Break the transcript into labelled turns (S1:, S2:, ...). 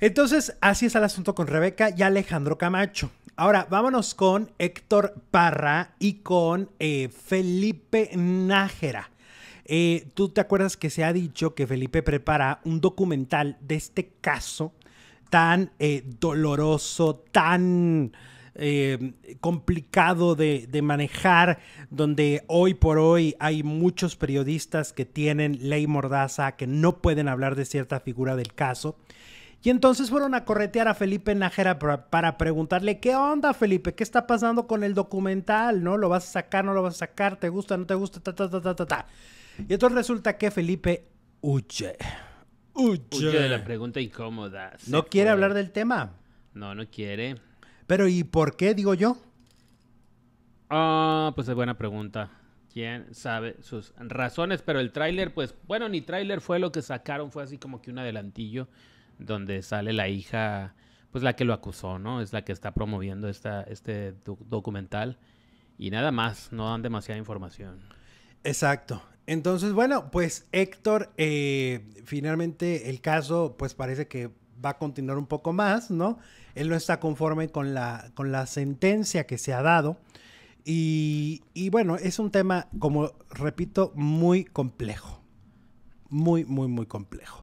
S1: Entonces, así es el asunto con Rebeca y Alejandro Camacho. Ahora, vámonos con Héctor Parra y con eh, Felipe Nájera. Eh, Tú te acuerdas que se ha dicho que Felipe prepara un documental de este caso tan eh, doloroso, tan complicado de, manejar, donde hoy por hoy hay muchos periodistas que tienen ley mordaza, que no pueden hablar de cierta figura del caso. Y entonces fueron a corretear a Felipe Najera para, preguntarle, ¿qué onda Felipe? ¿Qué está pasando con el documental? ¿No? ¿Lo vas a sacar? ¿No lo vas a sacar? ¿Te gusta? ¿No te gusta? Y entonces resulta que Felipe huye. Huye. de la
S2: pregunta incómoda. No
S1: quiere hablar del tema.
S2: No, no quiere.
S1: Pero ¿y por qué digo yo?
S2: Ah, pues es buena pregunta. ¿Quién sabe sus razones? Pero el tráiler, pues, bueno, ni tráiler fue lo que sacaron, fue así como que un adelantillo donde sale la hija, pues la que lo acusó, ¿no? Es la que está promoviendo esta, este documental. Y nada más, no dan demasiada información.
S1: Exacto. Entonces, bueno, pues Héctor, eh, finalmente el caso, pues parece que va a continuar un poco más, ¿no? Él no está conforme con la, con la sentencia que se ha dado. y bueno, es un tema, como repito, muy complejo. Muy, muy, muy complejo.